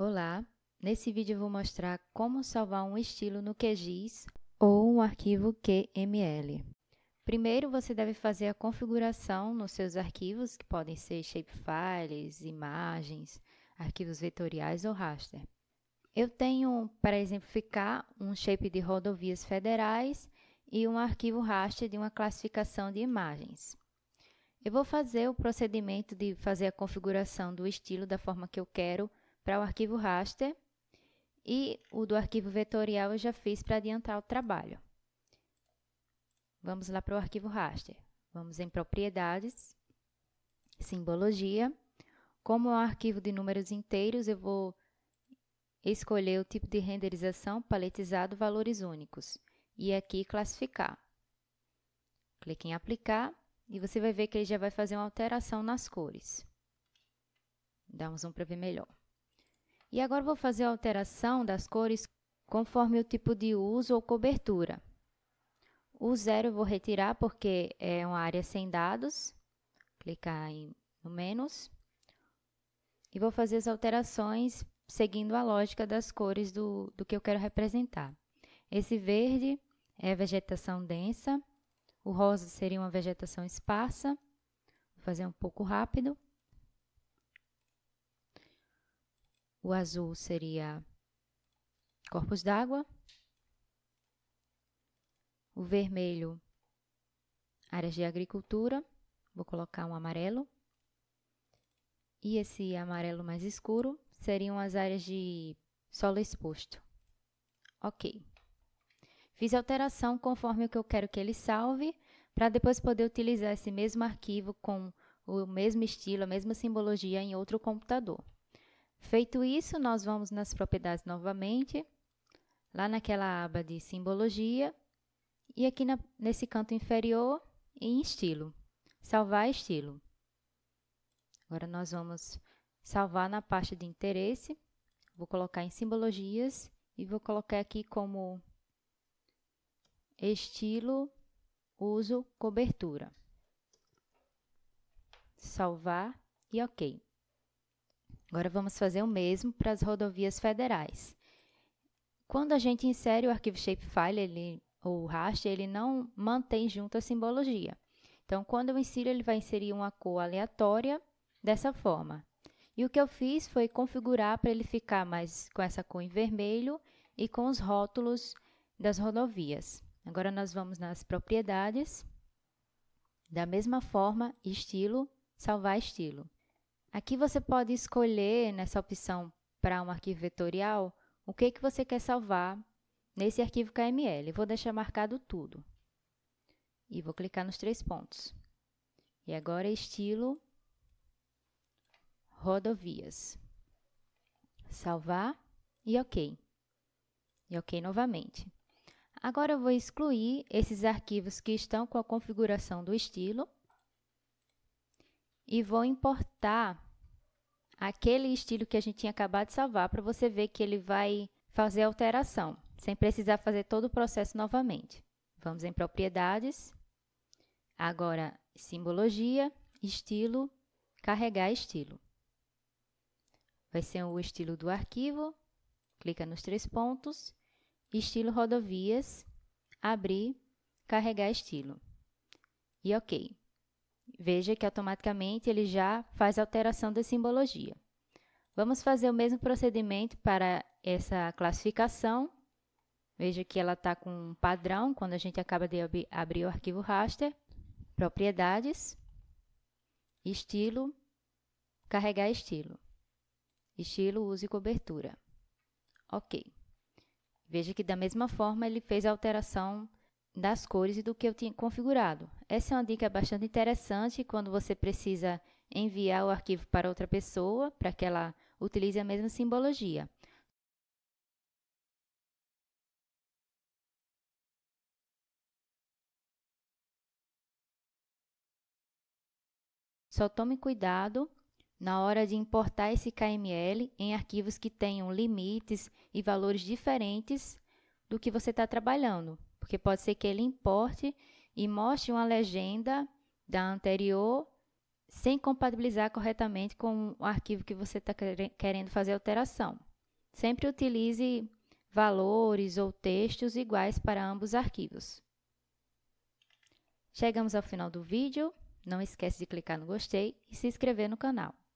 Olá, nesse vídeo eu vou mostrar como salvar um estilo no QGIS ou um arquivo QML. Primeiro, você deve fazer a configuração nos seus arquivos, que podem ser shapefiles, imagens, arquivos vetoriais ou raster. Eu tenho, para exemplificar, um shape de rodovias federais e um arquivo raster de uma classificação de imagens. Eu vou fazer o procedimento de fazer a configuração do estilo da forma que eu quero para o arquivo raster e o do arquivo vetorial eu já fiz para adiantar o trabalho. Vamos lá para o arquivo raster. Vamos em propriedades, simbologia. Como é um arquivo de números inteiros, eu vou escolher o tipo de renderização paletizado valores únicos e aqui classificar. Clique em aplicar e você vai ver que ele já vai fazer uma alteração nas cores. Damos um para ver melhor. E agora vou fazer a alteração das cores conforme o tipo de uso ou cobertura. O zero eu vou retirar porque é uma área sem dados. Clicar em, no menos. E vou fazer as alterações seguindo a lógica das cores do, do que eu quero representar. Esse verde é vegetação densa. O rosa seria uma vegetação esparsa. Vou fazer um pouco rápido. O azul seria corpos d'água. O vermelho, áreas de agricultura. Vou colocar um amarelo. E esse amarelo mais escuro seriam as áreas de solo exposto. Ok. Fiz a alteração conforme o que eu quero que ele salve, para depois poder utilizar esse mesmo arquivo com o mesmo estilo, a mesma simbologia em outro computador. Feito isso, nós vamos nas propriedades novamente, lá naquela aba de simbologia, e aqui na, nesse canto inferior, em estilo, salvar estilo. Agora nós vamos salvar na pasta de interesse, vou colocar em simbologias e vou colocar aqui como estilo, uso, cobertura. Salvar e ok. Agora vamos fazer o mesmo para as rodovias federais. Quando a gente insere o arquivo shapefile, ele, ou o raster, ele não mantém junto a simbologia. Então, quando eu insiro, ele vai inserir uma cor aleatória dessa forma. E o que eu fiz foi configurar para ele ficar mais com essa cor em vermelho e com os rótulos das rodovias. Agora nós vamos nas propriedades. Da mesma forma, estilo, salvar estilo. Aqui você pode escolher nessa opção para um arquivo vetorial o que, que você quer salvar nesse arquivo KML. Vou deixar marcado tudo. E vou clicar nos três pontos. E agora é estilo rodovias. Salvar e OK. E OK novamente. Agora eu vou excluir esses arquivos que estão com a configuração do estilo e vou importar montar aquele estilo que a gente tinha acabado de salvar para você ver que ele vai fazer alteração, sem precisar fazer todo o processo novamente. Vamos em propriedades, agora simbologia, estilo, carregar estilo. Vai ser o estilo do arquivo, clica nos três pontos, estilo rodovias, abrir, carregar estilo. E ok. Veja que automaticamente ele já faz alteração da simbologia. Vamos fazer o mesmo procedimento para essa classificação. Veja que ela está com um padrão quando a gente acaba de ab abrir o arquivo raster. Propriedades, estilo, carregar estilo, estilo, uso e cobertura. Ok. Veja que da mesma forma ele fez a alteração das cores e do que eu tinha configurado. Essa é uma dica bastante interessante quando você precisa enviar o arquivo para outra pessoa, para que ela utilize a mesma simbologia. Só tome cuidado na hora de importar esse KML em arquivos que tenham limites e valores diferentes do que você está trabalhando porque pode ser que ele importe e mostre uma legenda da anterior sem compatibilizar corretamente com o arquivo que você está querendo fazer alteração. Sempre utilize valores ou textos iguais para ambos os arquivos. Chegamos ao final do vídeo. Não esquece de clicar no gostei e se inscrever no canal.